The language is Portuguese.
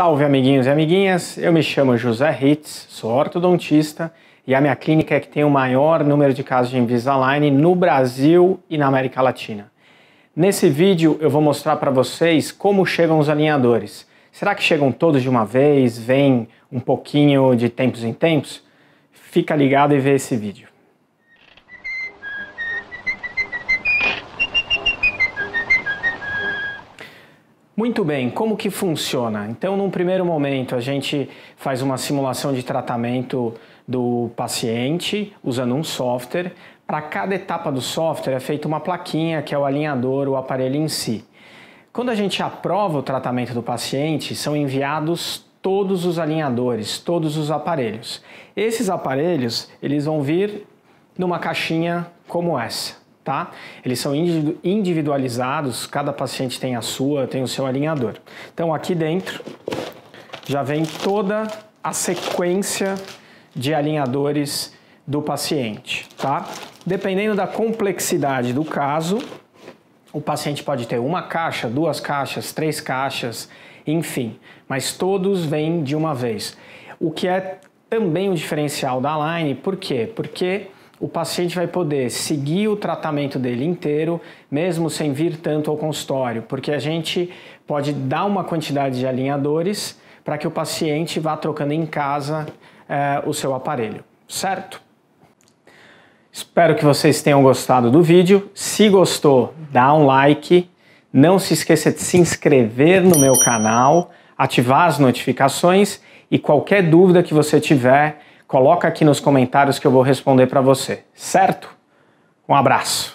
Salve amiguinhos e amiguinhas, eu me chamo José Ritz, sou ortodontista e a minha clínica é que tem o maior número de casos de Invisalign no Brasil e na América Latina. Nesse vídeo eu vou mostrar para vocês como chegam os alinhadores. Será que chegam todos de uma vez? Vem um pouquinho de tempos em tempos? Fica ligado e vê esse vídeo. Muito bem, como que funciona? Então, num primeiro momento, a gente faz uma simulação de tratamento do paciente usando um software. Para cada etapa do software é feita uma plaquinha, que é o alinhador, o aparelho em si. Quando a gente aprova o tratamento do paciente, são enviados todos os alinhadores, todos os aparelhos. Esses aparelhos, eles vão vir numa caixinha como essa tá? Eles são individualizados, cada paciente tem a sua, tem o seu alinhador. Então aqui dentro já vem toda a sequência de alinhadores do paciente, tá? Dependendo da complexidade do caso, o paciente pode ter uma caixa, duas caixas, três caixas, enfim, mas todos vêm de uma vez. O que é também o um diferencial da Line, por quê? Porque o paciente vai poder seguir o tratamento dele inteiro, mesmo sem vir tanto ao consultório, porque a gente pode dar uma quantidade de alinhadores para que o paciente vá trocando em casa eh, o seu aparelho, certo? Espero que vocês tenham gostado do vídeo. Se gostou, dá um like. Não se esqueça de se inscrever no meu canal, ativar as notificações e qualquer dúvida que você tiver, coloca aqui nos comentários que eu vou responder para você, certo? Um abraço.